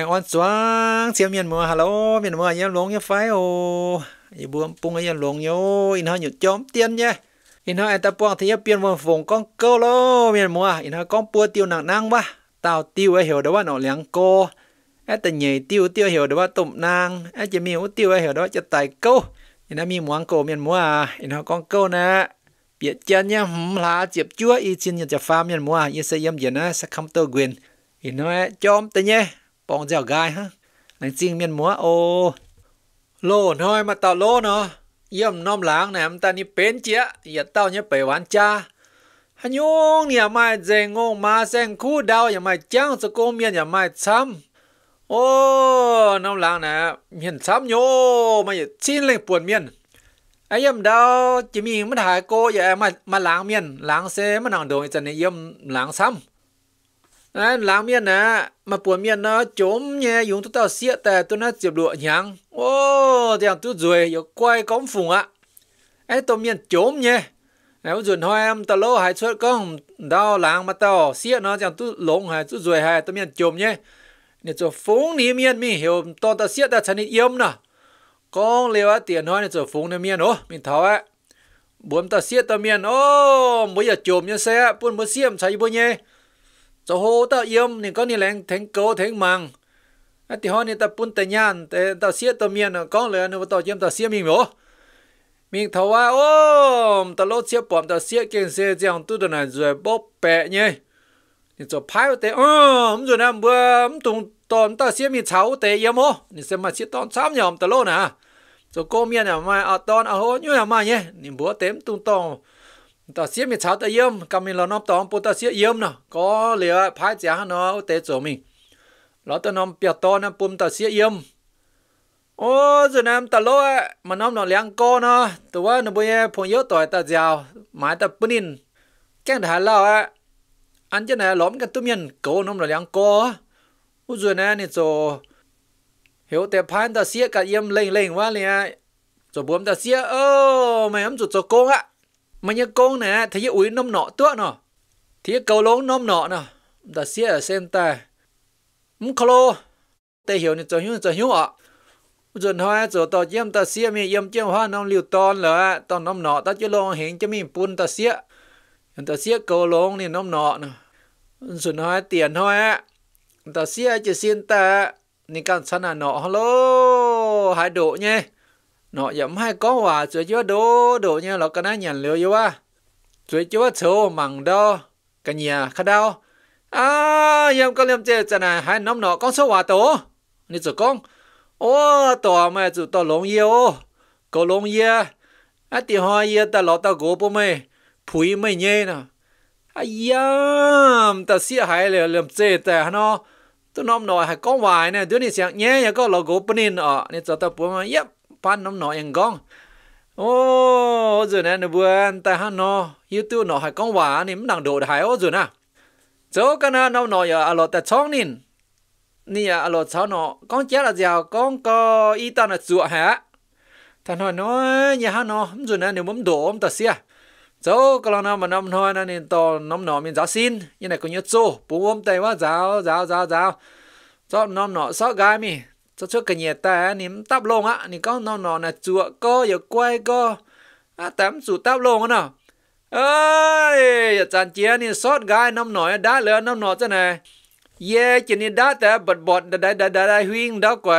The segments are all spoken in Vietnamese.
anh on xoang xem miền mùa hello miền mùa yên lông yên phái ô yên buông bung yên lông yo in ha nhụt chóm tiền nhé in ha anh ta buông thì yên biên vòng vòng con câu lô miền mùa in ha con bua tiêu nặng nang ba tao tiêu ấy hiểu đâu ba nó lẻng cô anh ta nhảy tiêu tiêu hiểu đâu ba tụm nang anh chỉ miêu tiêu ấy hiểu đâu cho tài câu in ha mi muang cổ miền mùa in ha con câu nè biệt chân nhá hùm lá chúa y xin nhận cho pha miền mùa y sẽ yếm yếm á sẽ không tô quyền in ha chóm tên nhé bong dẻo gai ha nành chinh miên múa ô lô thôi mà tao lô nó yếm nom láng này em ta ni chia yết tao nhớ bể quán cha hắn nhung nhà mai dè ngông ma sen khu đau nhà mai chăng sự cô miên nhà mai xăm ô nom láng này miên xăm nhô mà yết chín lên buồn ai yếm đau chỉ mình mất hại cô giờ mà mà láng miên láng xe mà nàng đồ chân này yếm láng xăm à, láng miên nè à, mà bùa miên nó chốm nhé dùng tôi tao xịa tè tôi nó diệp lụa nhang ô thằng tôi rồi giờ quay cống phùng ạ ấy tôi miên chốm nhé nếu dùn hoa em tao lô hai suất con đau láng mà tao xịa nó thằng tôi lộn hai tôi rồi hai tôi miên chốm nhé nè cho phúng ní miên mi hiểu to tao xịa tao chân đi yếm nè con liều á tiền hoa nè cho phúng nè miên ô mình tháo á buồn tao xịa tao miên ô bây giờ chốm nhé xe buồn muốn xiêm chạy buồn nhé so ho ta yếm ni có ni leng thành cố thành mang à thì họ ni ta pun ta nhàn ta ta xiết ta miên à, có lời nó ta yếm ta xiết mình rồi mình thầu à ôm ta lót xiết bom ta xiết kiến xe giang tu đơn này rồi bóp bẹ nhé thì cho phải tế ờ ôm rồi nam bữa um tung tòn ta xiết mình cháu tế yếm ô thì xem mà xiết tòn sám nhòm ta lót nè cho cô miên nhà mà à tòn à hô như à, nhà mà nhé thì bữa tém tung tòn ta xiết mi cháo ta yếm cầm mi lo nó tóm bố ta xiết yếm nó có lẽ phái giá nó tế chỗ mình lo ta nó biệt to nó bùm ta xiết yếm ô rồi nam ta lo mà nó nó liang co nó tụi nó bây giờ phong yếu tuổi ta giàu mãi ta bún in cái thà lo á anh chứ này lõm cái tụi mình cố nó nó liang co ô rồi nè nè chỗ hiểu tế phái ta xiết cả yếm lên lên quá liền chỗ bùm ta xiết ô mày em chụp chỗ con á mà như con nè thì như ủi nôm nọ tước nọ thì cầu lông nôm nọ nọ đã xia ở sen ta mũ khlo, tê hiểu nè cho hiếu cho hiếu ạ rồi hoa rồi tao yếm ta xia mi yếm chiếm hoa nông liu ton là ton nôm nọ ta chỉ lông hình cho mi pun ta xia ta xia cầu lông nè nôm nọ nọ rồi hoa tiền hoa ta xia chỉ xin ta nên càng sanh à nọ hello hai độ nhé nó yếm hai có hòa rồi chưa đồ đồ nha nó cái này nhận liệu yêu à rồi chưa chỗ mằng đó cái nhà khá đau à yếm có liêm chế cho này hai nấm nọ con số hòa tổ nị chủ con ô tổ mà chủ tổ lông yêu có lông yêu à thì hoa yêu ta lọ ta gỗ bố mày phui mày nhê nè à yếm ta xia hai liều liêm chế ta nó tôi nói nọ hai con hòa nè đứa này sáng nhé nhà có lọ gỗ nín nọ nị chủ ta bố mày yếm pan nó nó em gong ô giờ này nó ăn tại hắn nó youtube tiêu nó hay con quả nên đang đổ đại ô giờ nè chỗ cái nào nó nó giờ alo tại chong nín nì à alo cháu nó con chết là giàu con có y ta là rùa hả thằng hỏi nó nhà hắn nó giờ này nếu muốn đổ ông ta xia cháu cái nào mà năm thôi nên to năm nọ mình giáo xin như này có nhớ chỗ bố ông tay quá giáo giáo giáo giáo cháu năm nọ sáu gái mi cho cho cái nhà ta niệm táp lông á thì có nó nó là chùa có giờ quay có à tám chủ táp lông nè, ơi giờ chán chia thì sót gai năm nói đã lỡ năm nó á, chỗ ta hiu cho này ye chỉ nên đã แต่บดบดได้ได้ได้ได้วิ่งได้กว่า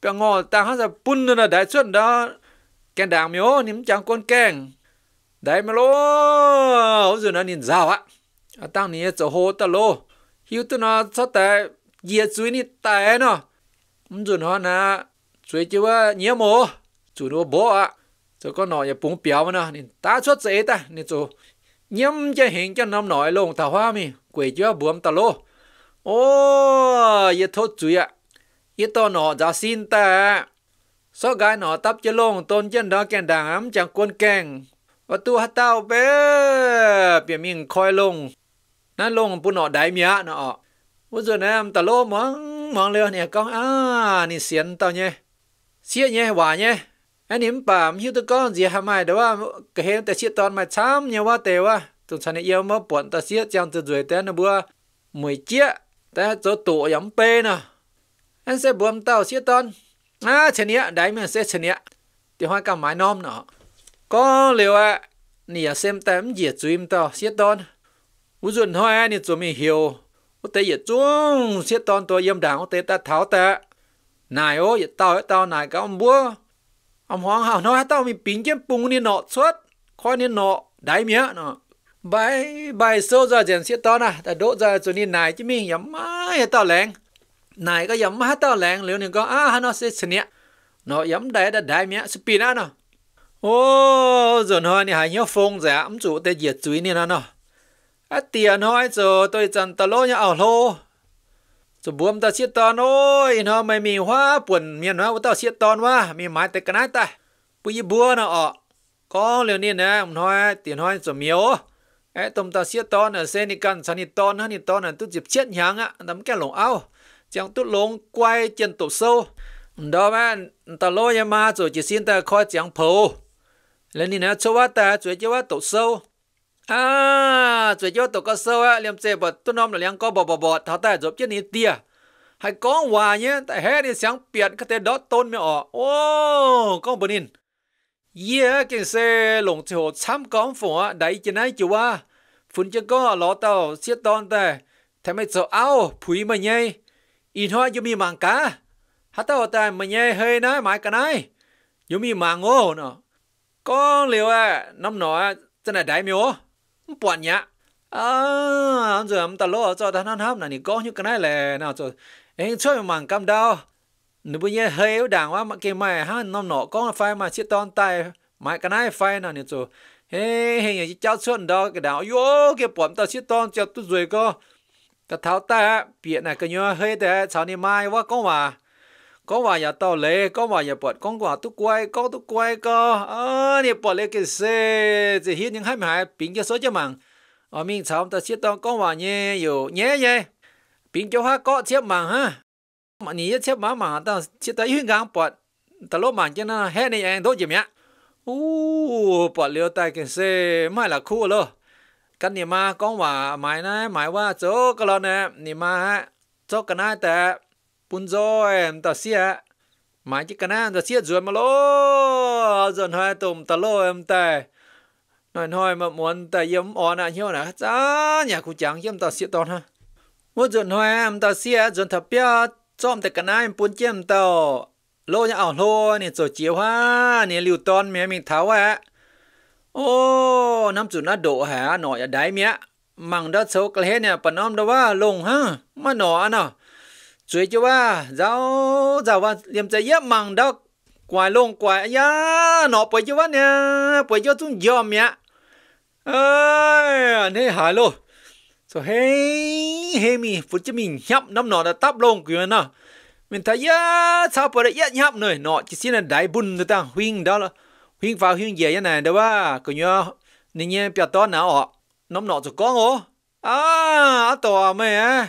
เปียงอต่างเขาจะปุ่นนะได้ส่วนได้แกงด่างมิโอนิ่มจังก้นแกงได้มาโลเอาส่วนนั้นนินสาวอะตั้งนี้จะโหตะโลหิวตัวน่ะสแต่เยียดซุยนี่แต่เนาะมนจุนฮอนะสวยจีว่าเนี้ยโมจุนว่าบ่อ่ะจะก็หน่อยอย่าปุ้งเปียวนะนี่ตาชดเสียตานี่จูเนี้ยมจะเห็นจะน้ำหน่อยลงตาว่ามีกวยจีว่าบวมตาโลโอ้ยทดจุยอ่ะยี่ตอนหนอจะสิ้นแต่สกายหนอตับจะลงต้นเจนดอกแกนดามจังกวนแกงประตูฮัตเต้าเป๊เปียมิงคอยลงนั่นลงปุ่นหนอได้เมียหนอว่าจะแนมตะโลมังมองเลยเนี่ยก็อ่านี่เสียนต่อเนี่ยเสียเนี่ยหวาเนี่ยอันนี้ป่ามฮิวตะก้อนเสียหาไม่แต่ว่าก็เห็นแต่เสียตอนมาช้ำเนี่ยว่าแต่ว่าตรงฉันเนี่ยเอียวมาปวนตาเสียจังจะรวยแต่นะบัวหมวยเจี๊ยแต่จะตัวยังเปนะอันเสียบวมเต้าเสียตอนอ่าชนี้ได้เมื่อเสียชนี้ที่ห้อยกำหมายน้อมเนาะก็เร็วอ่ะเนี่ยเซมแต่มเหยียดจุยมเต้าเสียตอนวุ้นห้อยนี่จะไม่เหี่ยว ô tê giờ chuông xiết ton tôi yếm đảng ô tê ta tháo ta nài ô giờ tao ấy tao nài cả ông búa ông hoàng hào nói tao mình pin kiếm bùng đi nọ xuất coi đi nọ đáy mía nọ bài bài sâu ra dần xiết ton à ta đỗ ra cho nên này chứ mình yếm má mãi tao lẹng nài có yếm má tao lẹng liệu nên có à nó sẽ nhẹ nọ yếm đấy đã đáy mía sẽ pin à nọ ô giờ nói này hãy nhớ phong giả dạ, ông chủ tê diệt chuối nên nọ à tiền hỏi rồi tôi chẳng ta lô nhà ảo lô rồi buông ta xiết tòn ôi nó mày mì hoa buồn miền hoa của tao xiết tòn quá mì mái tay cái nát ta bây bùa nó ọ có liền niên nè ông nói tiền hỏi rồi miếu ấy tôm ta xiết tòn ở xe này cần sao này tòn hả ni tòn là tôi dịp chết nhàng á nắm cái lồng ao chẳng tôi lồng quay chân tổ sâu đó mà ta lô nhà ma rồi chỉ xin ta coi chẳng phù lên nên nè cho quá ta rồi cho quá tổ sâu อ่าสวยยอดตกก็เซอเลียมเจบตุนอมเลียงก็บ่บ่บ่ท้าแต่จบเจนี้เตียให้ก้องว่าเนี่ยแต่แฮ่นี่เสียงเปียดก็แต่ดอตต้นไม่ออกโอ้ก้องบ่นินเยอะกินเซหลงโจช้ำก้องฝอไดจะไหนจิว่าฝุ่นจะก็ล้อเต่าเสียตอนแต่ทำไมจะเอาผุยมาไงอีน้อยยังมีมังกาฮัตเต่าแต่มาไงเฮ้ยนะหมายกันไหนยังมีมังโง่เนาะก้องเหลียวอ่ะน้ำหนอจะไหนได้ไหมโอ bọn nhá à giờ em ta lo cho ta hắn hấp này thì có như cái này là nào rồi em chơi mảng cam đau nếu bây giờ hơi yếu đảng quá mà cái mày ha năm nọ có phải mà chết ton tay mày cái này phải nào nhỉ rồi hê hê nhà cháu xuân đó cái đảo yo cái bọn ta chết ton cho tôi rồi co ta tháo ta biển này cái nhớ hơi thế cháu này mai quá có mà có mà nhà tao lê có mà nhà bọt con quả tu quay có tu quay có à ờ, nhà bọt lê cái xe thì hiện những hai mươi hai bình cho số cho mạng ở ờ, miền sao ta chết tao có mà nhé nhiều nhé nhé bình cho hoa có chết mạng ha mà nhỉ chết mạng mà tao chết tao hiện gang bọt tao lỗ mạng cho nó hết này anh thôi gì nhá u bọt liều tay cái xe mai là khu luôn cái này mà con quả mày này mày qua chỗ cái lo này này mà chỗ cái này tệ bún rồi em ta xia mà chỉ cần em ta xia rồi mà lo, dần hai tôm ta lo em ta nói nói mà muốn ta yếm on à hiếu nè cha nhà cụ chẳng yếm ta xia tòn ha muốn dần hai em ta xia dần thập bia chom ta cần em bún chém tàu lo nhà ảo lô nè rồi chiếu ha nè liu tòn mẹ mình tháo ha ô năm chủ nó độ hả nội đáy mẹ mằng đã xấu cái hết nè bà nó đâu ba lùng ha mà nó à nào chuối cho ba giáo giáo ba liêm trái yếm măng đó quài lông quài ya nọ bởi cho ba nè bởi cho chúng giờ mẹ ơi thế hả lô so hey hey mi phụ cho mình nhấp năm nọ đã tấp lông kìa nè mình thấy ya sao bởi đã nhấp nơi nọ chỉ xin là đại bún nữa ta huynh đó là huynh vào huynh về như này đâu ba cứ nhớ nên nhé bia to nào ọ năm nọ cho con ô à tòa mẹ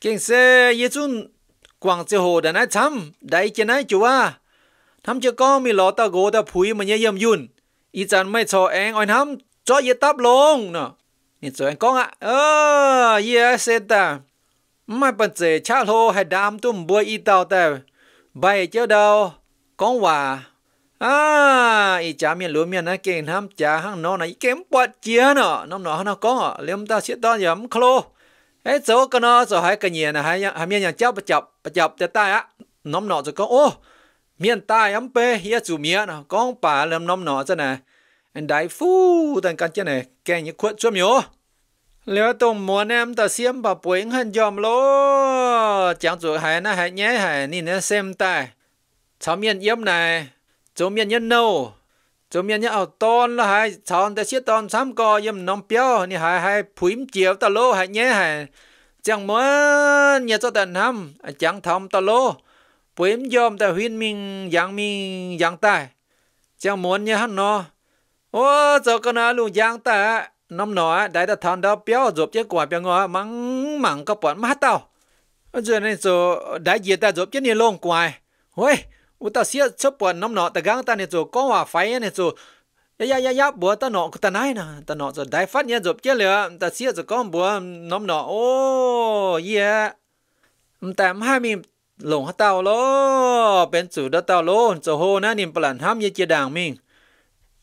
kinh xe ye chung quảng siêu hồ đã nói thăm đấy chứ nói chú à thăm chưa có mi lọ ta gỗ ta phủi mà nhớ yếm yun ý chán mày cho em oi thăm cho ye táp luôn nè nè cho em con ạ ờ ye xe ta mai bận chế cha lô hay đam tụm bùi y tàu ta bay chứ đâu con hòa à ý cha miền lúa miền nó kèn thăm cha hăng nó này kém bọt chia nọ nó nó nó có liêm ta sẽ to giảm khô ấy chỗ cái nó rồi hai cái nhà này hai hai miền nhà cháu bắt chọc bắt chọc cho tai á nóm nọ rồi có ô miền tai ấm pê hia chủ mía nào con bà làm nóm nọ cho này anh đại phu tận căn chân này kẻ như khuất cho miếu nếu tôm muốn em ta xem bà bối hơn dòm lô chẳng chủ hai na hai nhé hai nên xem tai cháu miền yếm này chỗ miền nhân nâu cho miền nhà ở tôn là hai chọn để xiết tôn sắm co yếm nông béo nè hai hai phím chiều ta lô hai nhé hai chẳng muốn nhà cho tận hâm chẳng thông ta lô phím yếm ta huyên mình giang mình giang tài chẳng muốn nhà hắn nó ô cho con nào luôn giang tài năm nọ đại ta thằng đó béo giúp chứ quả béo ngó mắng mắng có bọn mắt tao giờ này rồi đại diện ta giúp chứ nè luôn quài ôi อุตเสียชปวนน้ำหนอแต่กางตาเนี่ยจูก็ว่าไฟเนี่ยจูยายายาบัวตาหนอตาไหนนะตาหนอจะได้ฟัดเนี่ยจบเจเลยแต่เสียจะก้อมบัวน้ำหนอโอ้เยะแต่ไม่มีหลงเต่าโลเป็นสูดเต่าโลจะโหนะนิมปลันห้ามเยเจด่างมิง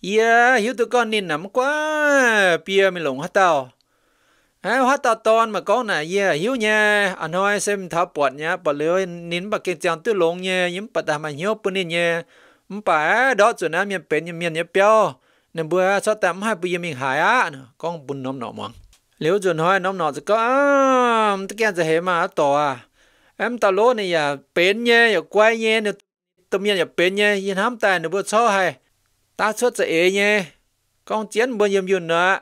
เยะหิวตุก้อนนินหนำกว่าเปียมีหลงเต่า ha hoa ta ton mà có nà ye hiu nha anh hoi xem thà bọt nha bọt lưới nín bạc kinh chàng tư lông nha yếm bạc ta mà hiu bún nín nha bà đó chỗ nào miền bên miền nhớ béo nên cho ta tạm hai bữa mình hại á con bún nấm nọ mong liễu chuẩn hoi nấm nọ thì có tất cả จะเห็นมาต่ออ่ะ à. em ta lố này à bên nhé à quay nhé nè tâm nhiên à bên nhé yên hám tài nè bữa cho hay ta xuất sẽ ế nhé con chiến bữa yếm yun nữa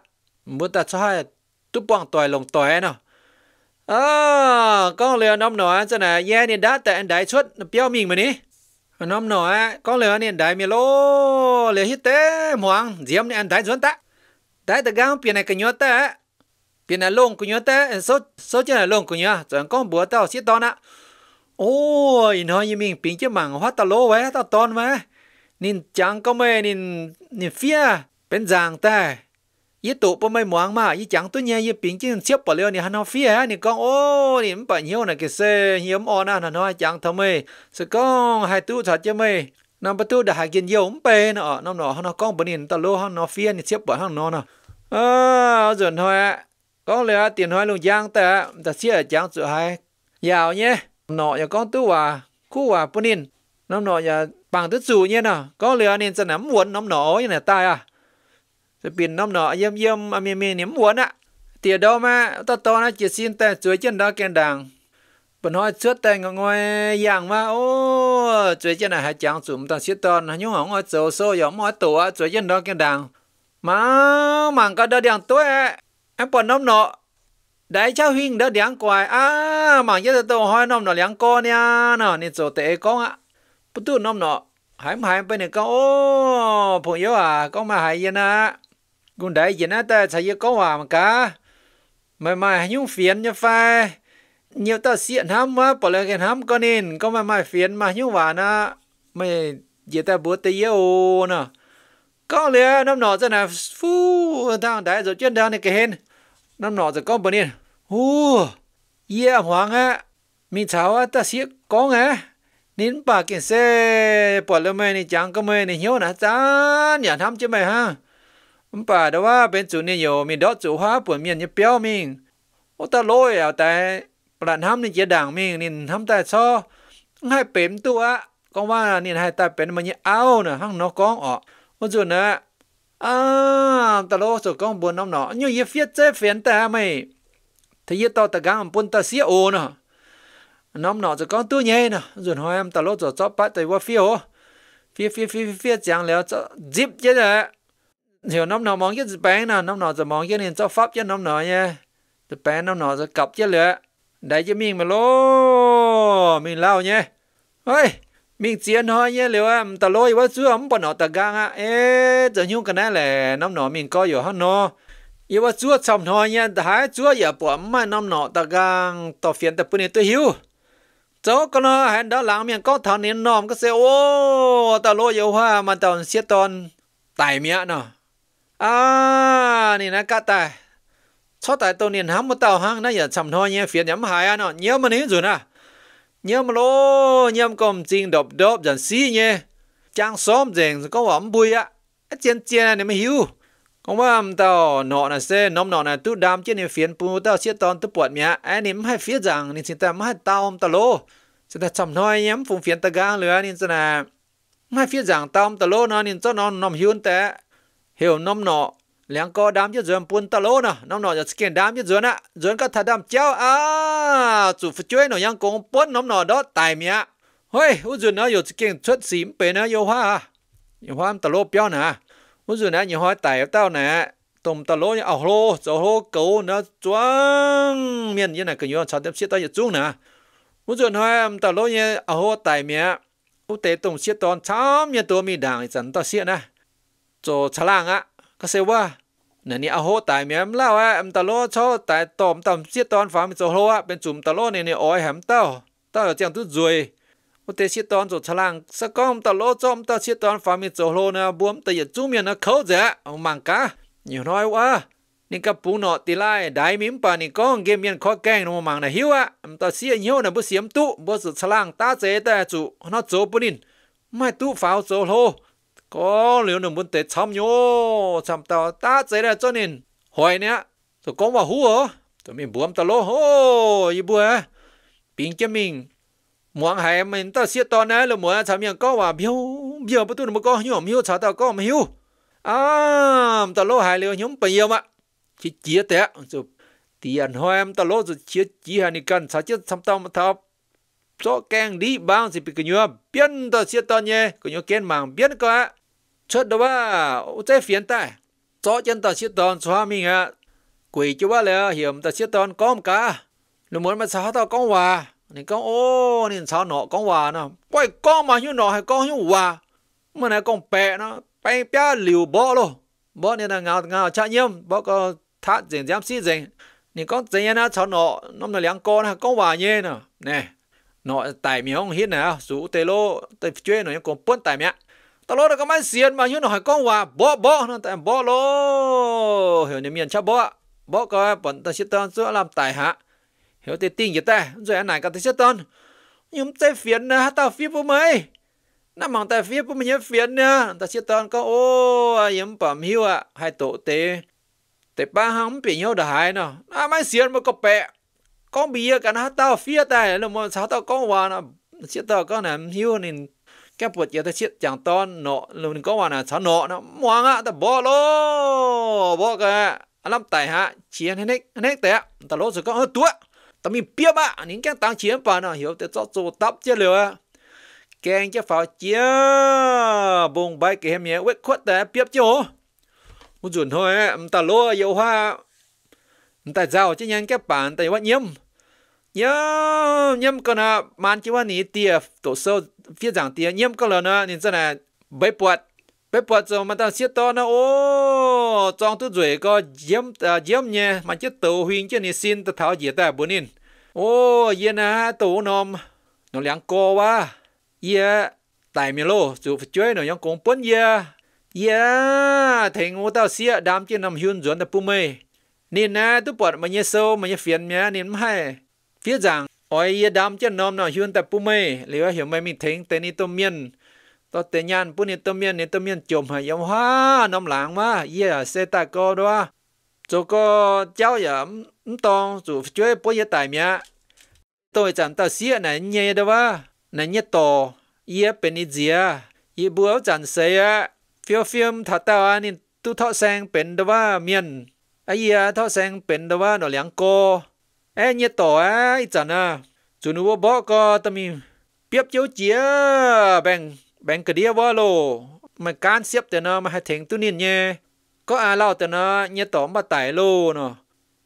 bữa ta cho hay tu bong toi lồng toi nó à con lừa nôm nọ cho nè ye nên đã tại anh đại xuất béo mình mà ní nôm nọ con lừa nên đại mi lô lừa hít té hoàng diêm nên anh đại xuất ta đại ta gang biến này cái nhớ ta biến này lông cái nhớ ta số số chân là lông cái nhớ chẳng con bữa tao xí to nè ôi nó như mình biến chiếc mảng hóa tao lô vậy tao to mà nên chẳng có mê nên nên phía bên giang ta ยี่ตุปไม่มวงมายี่จังตัวเนี่ยยี่ปิงจิ้นเชียบปะเลียวนี่ฮันฮอฟีแฮนี่กองโอ้นี่มันปะเหี่ยวนะกิเซเหี่ยมออนะนะน้อยจังทำไมสกองหายตู้ฉัดจะไม่นำประตูด่ากินเยี่ยวมเปนะอ๋อน้ำหนอฮันฮอกองปะนี่ตะโลฮันฮอฟีนี่เชียบปะฮันนอนะเออจนหอยก็เลยตีนหอยลงยางแต่แต่เสียจังสุดหายยาวเนี่ยหนออย่ากองตู้ว่าคู่ว่าปะนี่น้ำหนออย่าปังตัวจู่เนี่ยนะก็เลยเนี่ยจะหนำวนน้ำหนออย่างไหนตายอ่ะจะปินน้อมหนอเยี่ยมเยี่ยมอเมียเมียเนี่ยมวนอ่ะเตี๋ยดอมาตอตอนะจีซินแต่สวยเจนดอแกนดังปนหอยเสื้อแต่งงอยอย่างมาโอ้สวยเจนอ่ะหาจังสุ่มตอนเสียตอนยุ่งหงอยโซโซยอมหอยตัวสวยเจนดอแกนดังมาหมังก็เดอเดียงตัวแอปปนน้อมหนอได้เช่าหิ้งเดอเดียงกวายอ้าหมังจะตัวหอยน้อมหนอเลี้ยงก้อนเนี่ยเนาะนี่โซเตะก้องอ่ะประตูน้อมหนอหายหายไปเนี่ยก็โอ้ผมเยอะอ่ะก็มาหายเยนะ cũng đấy giờ nãy ta thấy có hòa mà cá mà mà nhung phiền như phai nhiều ta xiên hám mà bỏ lại cái hám con nên có mà mà phiền mà nhung hòa na, mày giờ ta bữa tây yêu nè có lẽ năm nọ ra là phu thằng đại rồi chuyên đàn này cái hên năm nọ rồi có bữa nên hu ye hoàng á mình cháu á ta xiết có nghe nín bà kiện xe bỏ lại mày này chẳng có mày này hiếu nè chán nhà thăm chứ mày ha มันป่าแต่ว่าเป็นจุเนี่ยโยมีดอจุฮาป่วนเมียนเนี่ยเปียวมิงโอตาโลยเอาแต่ปลาทํานี่เจด่างมิงนี่ทําแต่ซอให้เป็มตัวก็ว่านี่ให้ตาเป็นมันเนี่ยเอาน่ะหังนอกองออกว่าจุนะอ่าตาโลสุกองบนน้ำหนออยู่ยเฟียเจเฟียนแต่ไม่ทะยตอตะกางปุ่นตาเสียโอน่ะน้ำหนอจะกองตัวใหญ่น่ะจุนหอยตาโลจะจ๊อบปะแต่ว่าเฟียวเฟียเฟียเฟียเฟียจังแล้วจะจิบเยอะ hiểu nông nọ mong cái bán nào nông nọ giờ mong cái nên cho pháp cho nông nọ nha giờ bán nông nọ giờ cặp cho lựa đại cho miệng mà lô mình lao nha ơi mình chiến thôi nhé liệu em ta lôi quá xưa ông bọn họ ta gang á ê giờ nhung cái này là nông nọ mình coi rồi hơn nó yêu quá xưa xong thôi nhé ta hái xưa giờ bọn mà nông nọ ta gang tao phiền ta bữa nay tôi hiu cho con nó hẹn đó làng miệng có thằng nên nòm cái xe ô ta lôi yêu hoa mà tao xiết ton tài miệng nào à nè nó cắt tài cho tại tôi nè hám một tàu hang nó giờ chầm thôi nhé phiền nhắm hại nó nhớ mà nín rồi à. nè nhớ mà lo, nhớ mà cầm chinh đập đập dần xí nhé trang xóm dành có ấm bùi á chén chén này mới hiu không bao tàu nọ là xe nôm nọ là tu đam trên này phiền bù tàu xiết tòn tu bột mía anh em hai phiền rằng nên chúng ta mới tàu ông tao lô ta chầm thôi nhém phùng phiền ta gang lừa nên là mai phía rằng tao ông tao lô nó nên cho nó nằm hiu té hiểu năm nọ liang có đám chứ dường buôn ta lô nè năm nọ giờ kiện đám chứ dường á dường có thà đám chéo à chủ phụ chơi nó yang cũng buôn năm nọ đó tài mía hôi u dường nó giờ kiện xuất xỉm bể nó yêu hoa à yêu hoa ta lô béo nè u dường nó nhiều hoa tài tao nè tôm ta lô ảo lô dầu lô cầu nó choáng miền như này cứ như nhiều sao tiếp xiết tao giờ chung nè u dường hoa ta lô như ảo tài mía u tế tổng xiết toàn chăm như tôi mi đảng chẳng tao xiết nè โจฉลางอ่ะก็เซว่านี่ยนี่อาโหตายเมียมเล่าอ่ะอัมตะโลชอตายตอมตอำเสียตอนฝามิโจโลอ่ะเป็นจุ่มตะโลเนี่ยเนี่ยอ้อยแหมเต้าเต้าเจียงตุ้ยรวยโอเตเสียตอนจดฉลางสก้อมตะโลจอมตะเสียตอนฝามิโจโลนะบวมแต่อย่าจุ่มเมียนะเขาจะเอามังกะอยู่น้อยว่านี่กับปูหนอตีไล่ได้มิมปานี่ก้องเกมเย็นข้อแกงนมังนะหิวอ่ะอัมตะเสียเหี้ยวนะบ่เสียมตุบ่สุดฉลางตาเจแต่จุนอโจปุนินไม่ตุฝาวโจโล có liệu nông bún tế chăm nhô chăm tao ta chế là cho nên hỏi nè tôi có mà hú hả mình buông tao lô hô bùa bình cho mình muốn hay mình tao xiết to nè là muốn chăm miệng có và biếu biếu bất tu nó có nhom hiu chả tao có mà hiu tao lô hay liệu nhóm bây giờ mà chỉ chia té rồi tiền hoa em tao lô rồi chia chia hàng cần chả chết chăm tao mà thao cho keng đi bao gì cái nhua biến tao xiết to nhé cái nhua kén màng biến coi chốt đó ba chế phiền ta cho chân ta xiết đòn xóa mình à quỷ cho ba lẽ hiểm ta xiết đòn có một cả lúc muốn mà sao tao con hòa nên con ô nên sao nọ con hòa nó quay con mà như nọ hay con như hòa mà này con bẹ nó bẹ bẹ liều bỏ luôn bỏ nên là ngào ngào cha nhiêm bỏ có thắt dành giám xiết dành nên con dành nó sao nọ nó là lắng con là con hòa nhé nè nè nọ tại miếng không hiến nào sú tê lô tê chuyên nó con bốn tại miếng ตลอดก็มันเสียนมาอยู่หน่อยก้องว่าบ่บ่นั่นแต่บ่โลเหี่ยวในเมียนชะบ่บ่ก็ปนตะชิตอนซัวลําตายฮะเหี่ยวติติงอยู่แต่ด้วยอันไหนก็ตะชิตอนยุ่มใจเฟียนนะตาฟีบ่ไหมน้ำมองแต่ฟีบ่มันยังเฟียนนะตะชิตอนก็โอ้ยิ้มปอมหิวอ่ะให้โตเตแต่ป้าหังเปียยวดหายเนาะน่าไม่เสียนมันก็แปะก้องเบียกันนะตาเฟียแต่แล้วมันสาวตาก้องว่านะชิตอก็น่ะหิวนี่แกปวดเยาตะชิดอย่างตอนเนาะลุงก็ว่าน่ะฉันเนาะนะมวงอ่ะแต่บ่โลบ่กะอันลำไตฮะเชียนให้เน็กเน็กแต่แต่โลสุดก็เออตัวแต่มีเปียบอ่ะอันนี้แกตังเชียนป่าน่ะเหี่ยวแต่จอดโซตับเจ้าเลยอ่ะแกงจะฝ่าเจียบงใบแกเมียเวกขวดแต่เปียบเจ้ามุจุนเฮ้ยแต่โลเยาว่าแต่เจ้าจะยังแกป่านแต่ว่าเยี่ยมเยี่ยมเยี่ยมก็นะมันจีว่านี้เตียตัวโซ phía giảng tiếng nhiễm có lần nữa nên thế này bế bột bế bột rồi mà ta xiết to nó ô trong tôi rồi có giếm giếm à, nhé mà chết tàu huynh chứ nên xin tao tháo gì ta bốn nín ô yên à tàu nom nó lắng cô quá ye tại mi lô chủ chơi nó nhong cũng bốn ye ye thành ngô tao xiết đám chứ nằm hiun ruột ta pu mê nên à tôi bọt mà nhớ sâu mà nhớ phiền nhé nên mày phía giảng อ้อยยดำเจ้านอมเนาะยืนแต่ปุ้มไม่หรือว่าเหี่ยวไม่มีเทงแต่นี่ต้มเมียนตัวเตยานปุ้นี่ต้มเมียนนี่ต้มเมียนจมหายว่าน้ำหลังมาเยี่ยเสตาก็ด้วยจก็เจ้าอย่าตองจู่ช่วยปุ้ยตายเมียตัวจนตาเสียไหนเงี่ยด้วยว่าไหนเงี้ยโต่อเยี่ยเป็นอีเจียยี่บัวจันเสียเฟียวเฟียมถัดตาอันนี้ตุ้ทอแสงเป็นด้วยว่าเมียนไอเยี่ยทอแสงเป็นด้วยว่าหน่อเหลียงโก e nhiệt tổ á ít chẳng à chú nó bỏ co tâm mi chiếu chía bèn bèn cái đĩa vỡ lô mà can xếp từ nó mà hai thằng tu niên nhé có à lao từ nó tổ mà tải lô nó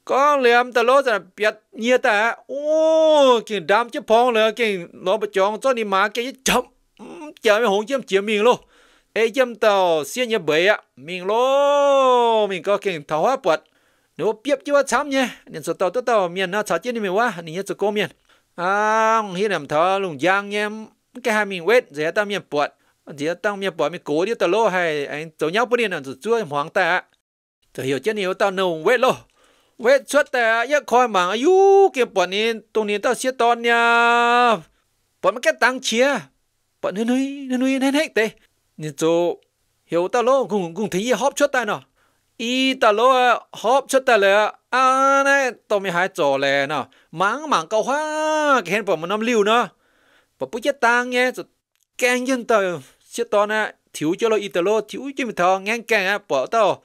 có liềm từ lô từ biết nhiệt ta ô kì đam chứ phong nữa kì nó bị chọn cho đi má cái chấm chờ mới hổng chấm chiếm mình luôn ê bể á mình lô mình có kì tháo hóa bật nếu biết chứ chấm nhé nên số tàu tàu tàu miền nó chả chết đi mình quá nên số cô miền à khi làm thợ lùng giang nhé cái hai miền quét giờ tao miền bọt giờ tao miền bọt mình cố đi tao lô hay anh tổ nhau bữa đi là chưa hoàng ta tôi hiểu chứ nhiều tao nồng quét lô quét suốt ta nhất coi mà ayu kia bọt này, tụi này tao xiết ton nha bọt mấy cái tăng chia bọt nuôi nuôi nuôi hết hết tê nên chỗ hiểu tao lô cùng cùng thấy họp suốt ta nào 伊达罗啊，好出得了啊！呢，到面还做嘞呢，忙忙搞花，看不么那么溜呢，不不一当耶，就干人到，这到呢，thiếu à, cho lo 伊达罗，thiếu cho mình thằng ngang 干啊，bỏ 到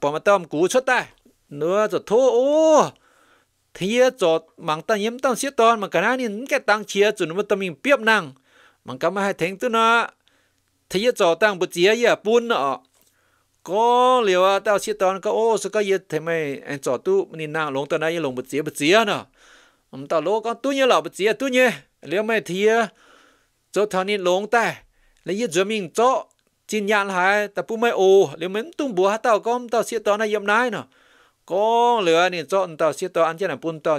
，bỏ mà 到古出带，nữa 就拖哦，thế cho 忙当盐当些到，mà cái này những cái tăng chia cho nó tâm mình biết năng, mà cái hay thằng tôi nó, thế cho tăng bộ chia ya bún nữa có liệu à tao chia tao có ô cái gì thế mày anh cho tu mình nặng lồng tao này lồng bự chia bự chia nè tao lỗ con tu nhớ lão bự chia tu nhớ liệu mày thằng này lồng ta lấy gì giờ cho chín nhàn lại tao bù ô liệu mình tung bùa tao có tao chia tao này yếm nái nè có liệu này cho tao chia tao ăn chơi là tao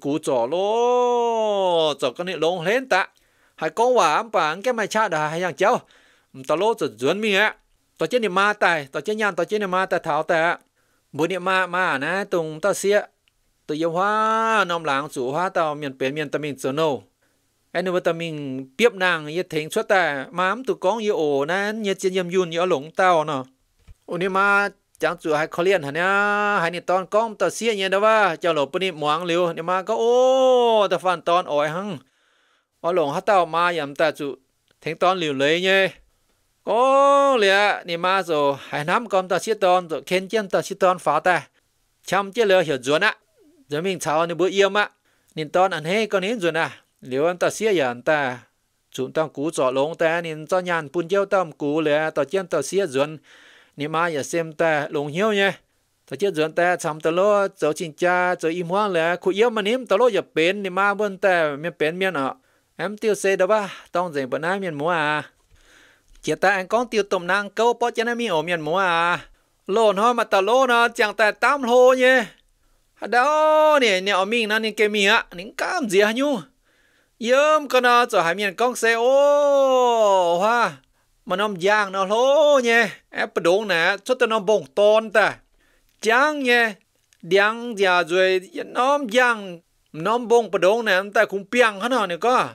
cú cho lỗ cho con này lồng lên ta hay có quả ăn bằng cái mày cha đã hay hàng cháu tao lỗ cho duyên mình ต่อเจนี่มาตายต่อเจยานต่อเจนี่มาแต่เท้าแต่บุญเนี่ยมามานะตรงตาเสียตัวยว่าน้อมหลังสู่ว่าเตาเมียนเปลี่ยนเมียนตะมิงโซโนไอ้นูว่าตะมิงเปียบนางยะเถงชวแต่มามตุกองยะโอนั้นยะเจียนยำยุนยะหลงเต้าเนาะอุนี่มาจังจู่ให้เขาเลียนหะเนี่ยให้นี่ตอนก้องต่อเสียเนี่ยนะว่าเจ้าหลบปนี่หมวงเร็วเนี่ยมาก็โอ้แต่ฟันตอนอ่อยหังอ๋อหลงฮะเต้ามาย่ำแต่จู่เถงตอนเหลียวเลยเนี่ย ô lẽ nị mà rồi hải nam con ta xiết đòn rồi khen chân ta xiết đòn phá ta chăm chế lừa hiểu ruột á rồi mình cháu nị bữa yêu mà nên tòn anh hay con hiến ruột à liệu anh ta xiết giờ ta chúng ta cú trọ lông ta nên cho nhàn bún giao tâm cú lẽ ta chân ta xiết ruột nị mà giờ xem ta lông hiếu nhé ta chết ruột ta chăm ta lo cháu chín cha cháu im hoang lẽ khu yêu mà nếm ta lo giờ bền nị mà bên ta miền bền miền à em tiêu xe đó ba tông dành bữa nay miền múa à chia ta anh con tiêu tôm nang câu bỏ cho nó mi ổ miền múa à lồn ho mà nó chẳng tại tam lô nhé đó nè nè ở mình nó nè cái mi á nín cam hả à, nhu yếm con nó cho hai miền con xe ô ha mà nó giang nó lô nhé ép đúng nè cho tao nó bông tôn ta chẳng nhé điang già rồi nó giang nó bông bông nè ta cũng piang hết nó nè có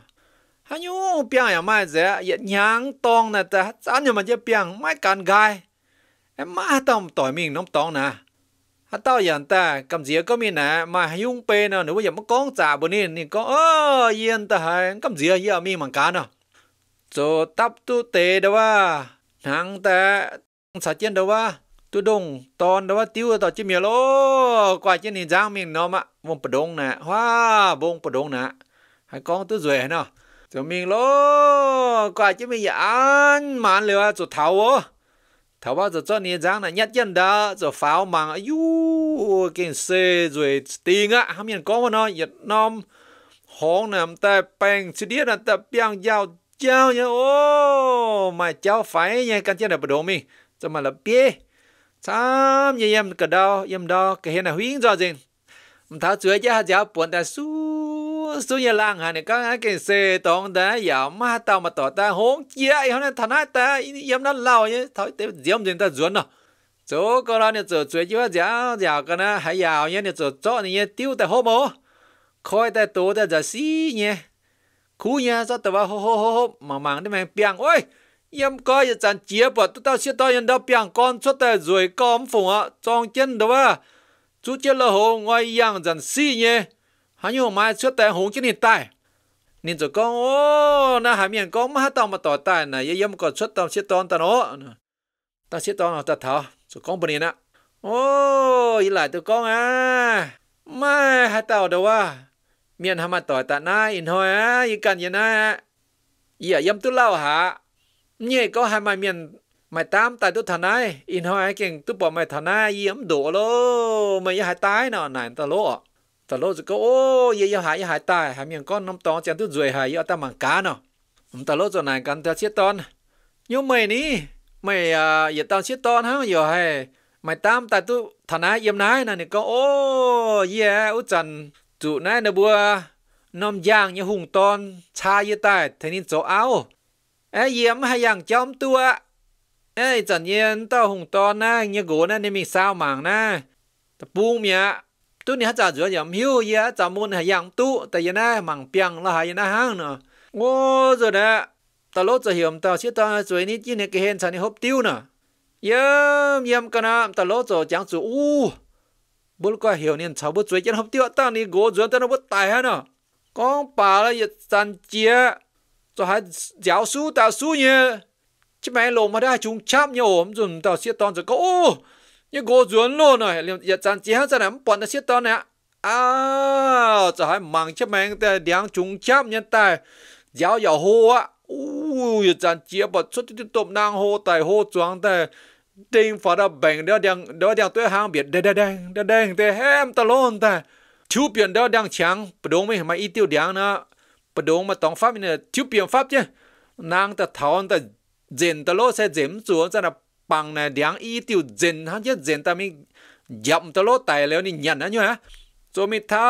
ฮันยูเปียงอย่างไม่เสียยัดยังตองนะแต่จันยังมันจะเปียงไม่การกายเอ็มมาต้องต่อยมิงน้องตองนะฮัตเต้าอย่างแต่กำเสียก็มีนะมาฮันยุงเปเนาะหรือว่าอย่ามากองจ่าบนนี่นี่ก็เออเย็นแต่ให้กำเสียเยอะมีเหมือนกันเนาะโจตับตุเตเดว่าหนังแต่สาเจียนเดว่าตุดงตอนเดว่าติ้วต่อจิเมียโลกว่าเจนี่จ้างมิงเนาะมะวงปะดงนะว้าบงปะดงนะให้กองตัวสวยเนาะ tụi mình lô quả chứ mình ăn mà lừa tụi thầu ô thầu bao giờ cho nên rằng là nhất dân đó rồi pháo mà ayu kinh xe rồi tiền á không nhận có mà nó Nam hong nam ta bang là ta biang giao giao nha ô mà cháu phải nha căn chân cái đó, đó, cái hiện là huyến rõ ràng. 唔头做一下就半但输输一浪下呢，刚刚四档的又乜到乜到，但红几啊，然后呢，他那的也那老呢，他得点点他准了。chỗ có là nè chỗ chuyện chưa giáo giáo cái nè hay giáo nhé nè chỗ chỗ nè tiêu tại hôm mô khói tại tổ tại giờ xí nhé cú nhé cho vào hô hô hô hô mà mang đi mang piang ôi yếm coi giờ chẳng chia bớt tao tao xí tao nhận đâu piang con cho tại rồi con phụng á trong chân đâu à chú chết lỡ hồ ngoài yang dần si nhé hắn nhổ mai trước tại hùng cái nền tài nên rồi con ô na hà miền con má tao mà tỏ tài này yếm yếm còn xuất tao chết tao tao nó tao chết tao tao thở rồi con bên nè ô ý lại tụi con à mai hai tao đâu à miền hà mà tỏ tài na in thôi à ý cần gì na ý à yếm tụi lao hả nhỉ có hai mai miền mày tam tại tôi thằng này in hoa cái tôi bỏ mày thằng này yếm đổ lô mày hại tai nọ này ta lỗ ta lỗ rồi có ô yếm ye hại hại tai hại miệng con nông to chẳng tôi rồi hại yếm ta mảng cá nọ ta lỗ rồi này cần ta chết to nhưng mày ní mày à giờ ta chết to hả giờ hại mày tam tại tôi thằng này yếm này nè có ô yếm u trần trụ này nè bùa nom giang như hùng ton cha yếm tai thế nên chỗ áo ai yếm hay giang chom tua Ê, chẳng nhiên tao hùng to na, như gỗ na, nên sao mảng na. Tập buông mẹ, tu ni hát giả giữa giảm hiu, ya giả môn hải yang tu, tại yên na, mảng piang là hải na hang nữa. Ô, rồi nè, tao lốt rồi tao, chứ tao rồi nít chứ nè cái hên chẳng hộp tiêu nè. Yếm, yếm cơ nà, tao lốt rồi chẳng chú, u. Bố có hiểu nên cháu bố chuối chân tiêu, tao ni gỗ rồi tao nó bố tài hả nè. Con bà là yết chẳng chia, cho hai giáo sư tao sư nhé chứ mẹ lộ mà đã chung chạm nhau ôm dùng tao xiết tòn rồi có ô như gỗ duyên luôn này liền giật chán chia ra nắm bọn nó xiết tòn nè à cho hai mang chứ mẹ ta đang chung chạm nhân tài giáo giáo hô á ui giật chán chia bọn xuất tiếp tục năng hô tài hô choáng tài đinh phá ra bệnh đó đang đó đang tới hàng biệt đây đây đây đây đây đây em ta luôn ta chú biển đó đang chẳng bà đúng mấy mà ít tiêu đáng nữa bà đúng mà tổng pháp này chú biển pháp chứ nàng ta thảo ta เจนตโลเซเจมจัวจะนับปังนยเดียงอีติวเจนฮะเยเจนตามียับตโลไตแล้วนี่ยันนะเนี่ยจมีท้า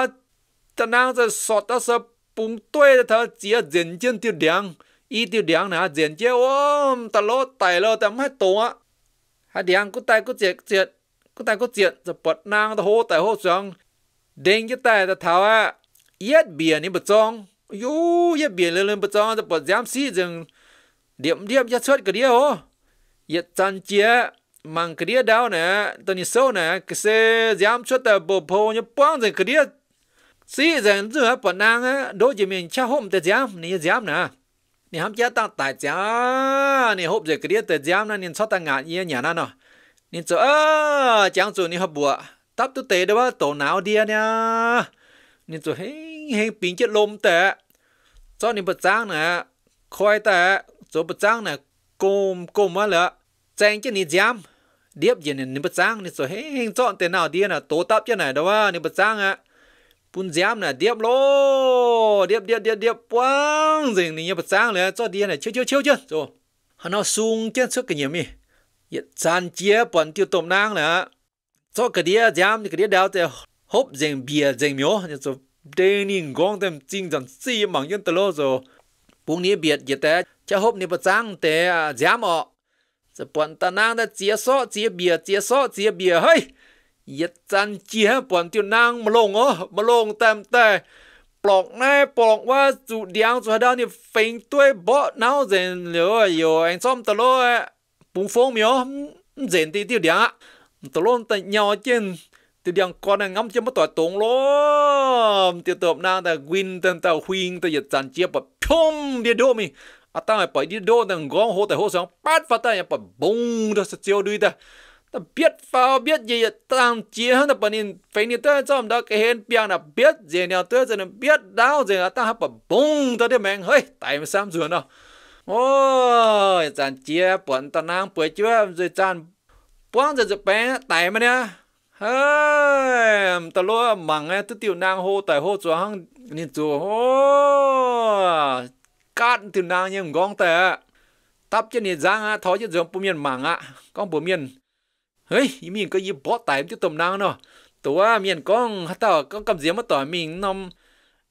ตะนางจะสอดตะสปุงตัวเธอเจียเจนเจียนติวเดียงอีติวเดียงนะเจนเจียโอ้มตโลไตแล้วแต่ไม่ตัวฮะเดียงกูไตกูเจ็ยเจ็ยกูไตกูเจ็ยจะปวดนางตะโหแต่โหสังเด้งจะไตแต่ท้าว่าเย็ดเบียนี่บ่จองยูเย็ดเบียเรลยเลยบ่จองจะปวดยามซีจึง điểm điểm cho suốt cái đĩa ô yết chan chia mang cái đĩa đau nè tôi nhìn sâu nè cái xe dám suốt tờ bộ phô như bóng rồi cái đĩa sĩ rằng giữa bọn nàng á đối với mình cha hôm tờ dám này dám nè này ham chia tăng tài giá này hộp rồi cái đĩa tờ dám nè nên suốt tăng ngạn như nhà nè nè nên chỗ ơ chẳng chủ này hợp bùa tắp tôi tế đó tổ não đĩa nè nên chỗ hên hên pin chết lôm tệ cho nên bật giang nè khói tệ 做不长呢，公公么了，真叫你讲，điệp gì này, nếp trang, nếp so heng heng chọn tên nào điên là tố tấp chứ này đâu à, bất trang à, bún giám này điệp lô, điệp điệp điệp điệp quang, dừng này nếp trang là cho đi này, chiu chiu chiu chiu, rồi, hắn nó sung chân trước cái gì mi, hiện sàn chia bọn tiêu tôm nang là, cho cái đĩa giám, cái đĩa đào thì hốp dừng bìa dừng miếu, nếp so, đây nhìn gong tem chinh rằng si mảng nhân tơ lô rồi, bún đĩa biệt gì thế จะหบนี่ประจังแต่จามอจะปวนตะนางแต่เจียซอเจียเบียเจียซอเจียเบียเฮ้ยยัดจันเจียปวนติวนางมาลงอ๋อมาลงเต็มแต่ปลอกแน่ปลอกว่าจุดเดียงจุดดาวนี่เฟิงด้วยบ่หนาวเจนเหลืออยู่เองซ่อมตะโลปุงฟงมีอ๋อเจนตีติวเดียงอ่ะตะโลนแต่ยาวเจน từ đường con này ngắm chưa mất tỏa tốn lắm từ tập nào ta win tên tàu huynh ta giật dàn chia bập pom bia đô mi à ta ngày đi đô đang gom hồ tại hồ sáng bắt phát ta nhà bảy bông đó sẽ đuôi ta biết phao biết gì tam chiến hơn ta bảy nên phải nên tới trong đó cái hẹn piang là biết gì nào tới giờ biết đau gì là ta hấp bảy bông ta mèn hơi tại mà sam dừa nào ôi chàng chia bọn ta nang bữa chưa rồi chàng bọn giờ giờ bé tại mà nè hey, ta lo mắng ấy, tiêu nang hô tại hô cho hăng nên chùa cạn từ nàng nhưng gong tệ tập cho nên giang á thó cho giống bộ miền mảng á con bộ miền ấy mình có gì bỏ tại chứ tầm nàng nó tụa miền con tao con cầm giếm mà tỏi mình nằm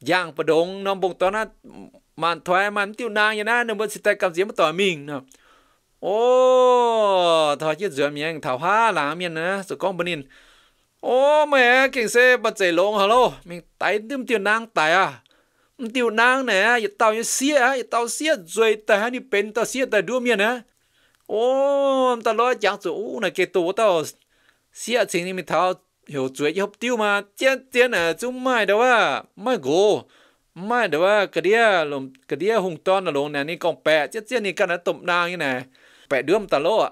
giang và đống nằm bông tao nó màn thoại màn tiêu nàng như na nên vẫn sẽ tay cầm giếm mà tỏi mình nè ô thó chứ giống miền thảo ha là miền á rồi con bên in ô mẹ kinh xe bật dậy lông lô, mình tay đêm tiêu nàng tại à tiêu nang nè giờ tao như xia giờ tao xia rồi ta hay đi bên tao xia ta đưa miền á ô ta lo chẳng chỗ u này cái tổ tao xia chính thì mình thao hiểu chuối học tiêu mà chết chết à chúng mai đâu à mai gồ mai đâu à cái đĩa lồng cái đĩa hùng to là lồng này ni còn bẹ chết chết ni cái nó tụm nang như này bẹ đưa ta lo à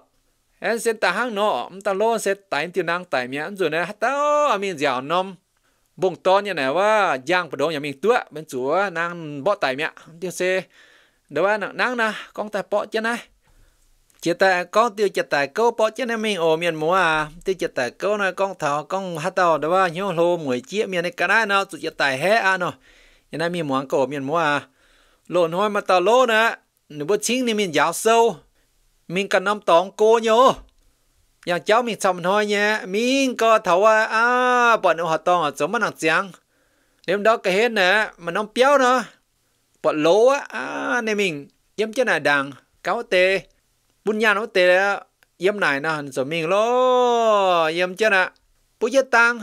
em sẽ ta hang nọ ta lo sẽ tải tiêu nang tải miệng rồi nè tao à mình giàu nôm bông to như này ว่าย่างปดองอย่างมีตัวเป็นจัวนางบ่ไตเมียเดี๋ยวเซเดี๋ยวว่านางนะกองแต่ปอจะนะจิตแต่ก็ติวจิตแต่ก็ปอจะนะมีโอเมียนมัวติวจิตแต่ก็นะกองเถากองฮัตเตาเดี๋ยวว่าเหี่ยวโลหมวยเจี๊ยเมียในกระได้เนาะสุดจิตแต่แฮอ่ะเนาะยังไงมีหมวงก็เมียนมัวหล่นห้อยมาตาโลนะหนูบ่ชิงนี่มียาวเซามีกันน้ำตองโกโย要教明怎么弄呢？明个头啊啊，bọn à? à, nó hoạt động giống mà nó chẳng. Nếu đó cái hết nè, mà nó béo nó. Bọn lố á, à, mình yếm chân là đằng, cáo tê. Bún nhà nó tê là yếm này nó hẳn mình lô. Yếm chân à, bú chất tăng.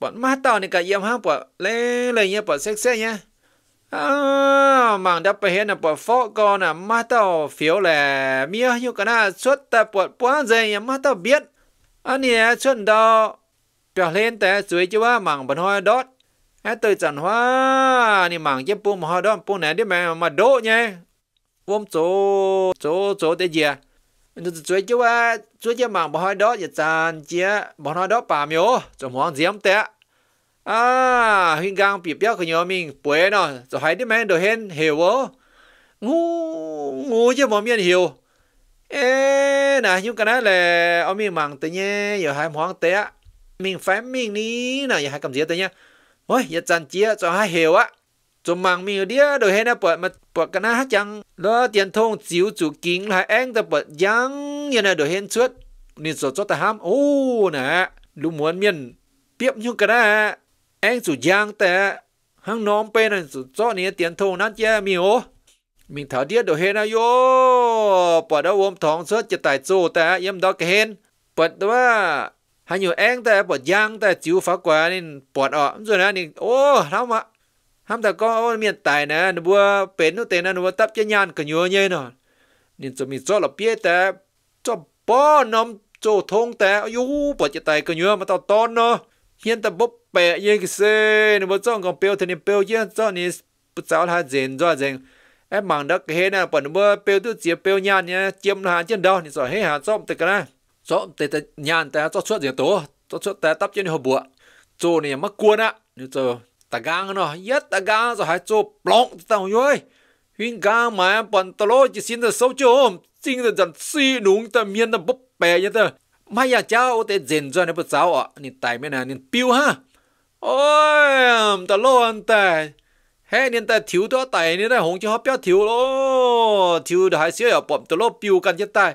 Bọn má tao này cả yếm hát bọn lê lê nhé bọn xếch nhé à mang đắp bê hên bột phó con à má tao phiếu lè mía như cái nào suốt ta bột quá dây má tao biết anh à, nè chuẩn đó biểu lên té dưới chứ ba mang bần hoa đốt hãy tới chẳng hoa nè mang chép bùm hoa đó bùm này đi mẹ mà đỗ nhé vôm chỗ chỗ chỗ thế gì à dưới chứ ba dưới chứ mang bần hoa đó giờ chẳng chia bần hoa đó bà miếu trong hoàng diễm té à ah, hình gang cái nhóm mình bùa nó rồi hai đứa mẹ đồ hen hiểu ngu ngu chứ mà miên hiểu ê nà nhưng cái này là ông miên mặn tự nhiên giờ hai hoàng tế á mình ní nà giờ hai cầm gì tự nhiên ôi giờ chăn chia cho hai hiểu á cho mặn mình đĩa đồ hen á bột mà cái này hát chẳng lo tiền thông chiếu chủ kính là anh ta bột giang như này đồ hen suốt nên cho cho ta ham ô nè lúc muốn miên tiếp như cái này แองสุดยางแต่ห้องน้องเป็นสุดเจ้าเนี่ยเตียนทงนั้นแย่มีโอมีเถาเดียดเดเฮนายโยปอดวมทองเสื้อจะตายโจแต่ย่ำดอกเห็นปอดว่าหันอยู่แองแต่ปอดยางแต่จิ้วฟ้ากว่านี่ปอดออะส่วนนั้นนี่โอ้ทำอะทำแต่ก็เมียนตายนะนบัวเป็นนูุเตนะนบัวตับจะยานกันเยอะเยนอนนี่จะมีเจ้าหลับเปี้ยแต่จะป้อนนำโจทงแต่อายุปอดจะตายกันเยอะมาต่อตอนเนาะ hiện tại bốc bẹ như cái xe nó bốc trong còn biểu thì nó biểu như cho nó bốc cháu là dền cho dền em mang đất cái này bọn nó bốc biểu tôi chỉ biểu nhàn nhá chiếm là trên đâu thì rồi hết hàng xong từ cái này xong từ từ nhàn từ cho suốt gì tố cho suốt từ tấp trên hồ bùa chỗ này mắc cuốn á như cho ta gang nó yết ta gang rồi hai chỗ plong tao rồi huynh gang mà bọn tao lo chỉ xin được sâu chôm chính là dần si đúng ta miên ta bốc bẹ như thế ไม่อยากเจ้าแต่เจนจวนเปเจ้าอ่ะนี่ตายไม่นานนี่ปิ้วฮะโอ้ยตะโลอันแต่เฮ้เนี่ยแต่ถิวตัวไตเนี่ยได้หงจะฮอบเปียวถิวโลถิวได้เสียอ่ะปอมตะโลปิ้วกันจะตาย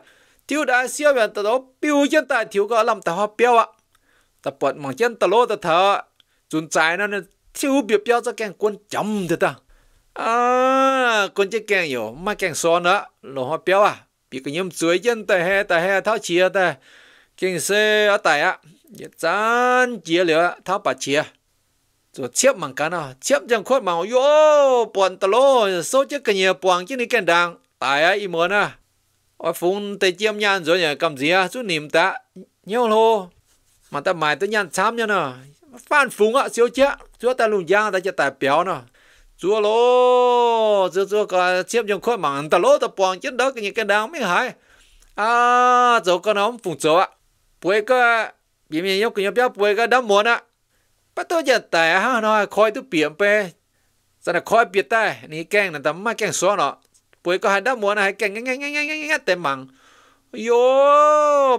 ถิวได้เสียแบบตะโลปิ้วจะตายถิวก็ลําตะฮอบเปียวอ่ะตะปอดมองเจนตะโลตะเถอจุนใจนั่นเนี่ยถิวเปียวเปียวจะแกงกวนจําเถอะตาอ่าคนจะแกงอยู่มาแกงซ้อนนะโลฮอบเปียวอ่ะปีก็ยิ้มสวยเจนแต่แฮแต่แฮเท่าเชียแต่ kinh xe ở tại á giờ chán chia lửa tháo bà chia rồi chép bằng cá nào chép chẳng khót màu yo bọn tao lo số chiếc cái nhà bọn chứ này cái đàng tại á im muốn à ở phun tay chiêm nhan rồi nhà cầm gì á chú niệm ta nhau lô mà ta mài tới nhan chám nhau nè phan phùng á siêu chết chúa ta lùng giang ta chết tài béo nè chúa lô chúa chúa cái chép trong khói mảng ta lô ta bọn chết đó cái nhà cái đàng mới hại à chỗ con ông phùng chỗ à ป่วยก็ปีมียกกนยกเปียป่วยก็ดำหมดอ่ะปะตัวจะแต่ฮะเนาะคอยตัวเปลี่ยนไปสนะคอยเปลี่ยนได้นี่แกงนั่นแต่มาแกงซ้อเนาะป่วยก็หันดำหมดนะแกงงงๆๆยแต่มังโย่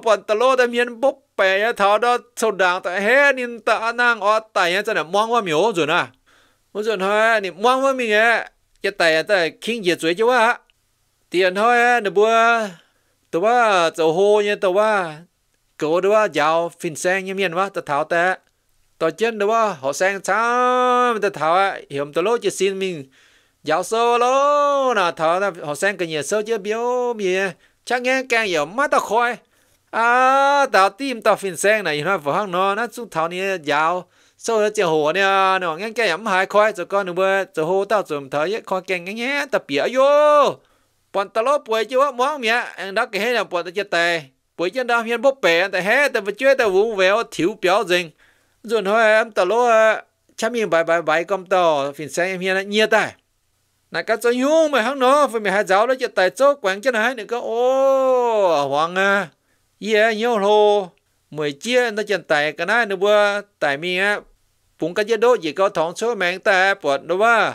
ปอนตะโลแต่เมียนบบแปะเท้าดอสดางแต่เฮนินตะนางออแต่จะน่ะมองว่ามีโอ้จุนะมอ้จุนเฮนี่มองว่ามีแงจะแต่แต่คิงเหยียดสวยจะว่าเตียนเฮนี่บัวแต่ว่าจะโหเนี่ยแต่ว่า cố đó à, giàu sang như miền quá ta thảo ta tao chân đó họ sang sao ta thảo à hiểu tao lối chỉ xin mình giàu sâu lô nà thảo họ sang cái nhà sâu chưa biểu bìa chắc nghe càng hiểu mắt tao khôi à tao tim tao phình sang này nó vừa hăng nó nó chút thảo này giàu sau đó chè hồ nè nó ngang cái ấm hai khoai cho con nữa cho hồ tao chùm thấy khoai càng ngang nhé tập bìa vô bọn tao lối bùi chưa món mía ăn đó cái hết là bọn tao chết tè bởi chân đạo hiền bốc bẻ tại hết ta vừa chơi ta vùng véo thiếu béo dình rồi thôi em ta lỗ à, chăm hiền bài bài bài công tàu phiền sang em là nhiệt tài là các cháu nhung mà hắn nó phải mày hai giáo đó cho tài chốt quảng chân hai nữa có ô à, hoàng à yeah nhiều hồ mười chia nó chân tài cái này nữa bữa tài mi á cũng cái chế độ gì có thóng số mẹ ta bột nó không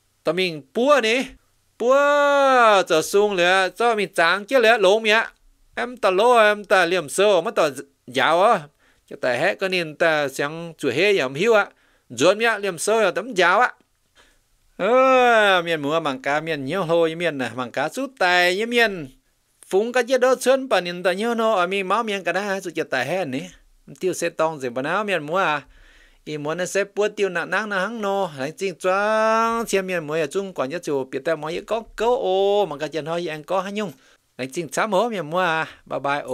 tao mình búa nè búa giờ xuống lửa cho mình trắng kia lửa lỗ mía em ta lỗ em ta liềm sâu mà ta giáo á cho ta hết có nên ta sáng chủ hết yểm hiu á ruột mía liềm sâu là tấm giáo á ờ miền mùa bằng cá miền hồi miền nè bằng cá sút tài như miền phúng cá chết đó xuân bà nên ta nhiều nô ở à máu miền cả đã sự cho ta hết nè tiêu xe tông gì bà nào miền mùa à อีมอนเซปวดติวหนักนักนะฮังโนหลังจริงจ้าเชียมเมียนมวยจุ้งก่อนจะจูเปียแต่มวยก็เก้าโอมันก็จะน้อยยังก็ฮันยุงหลังจริงช้าหมอเมียนมัวบายบายโอ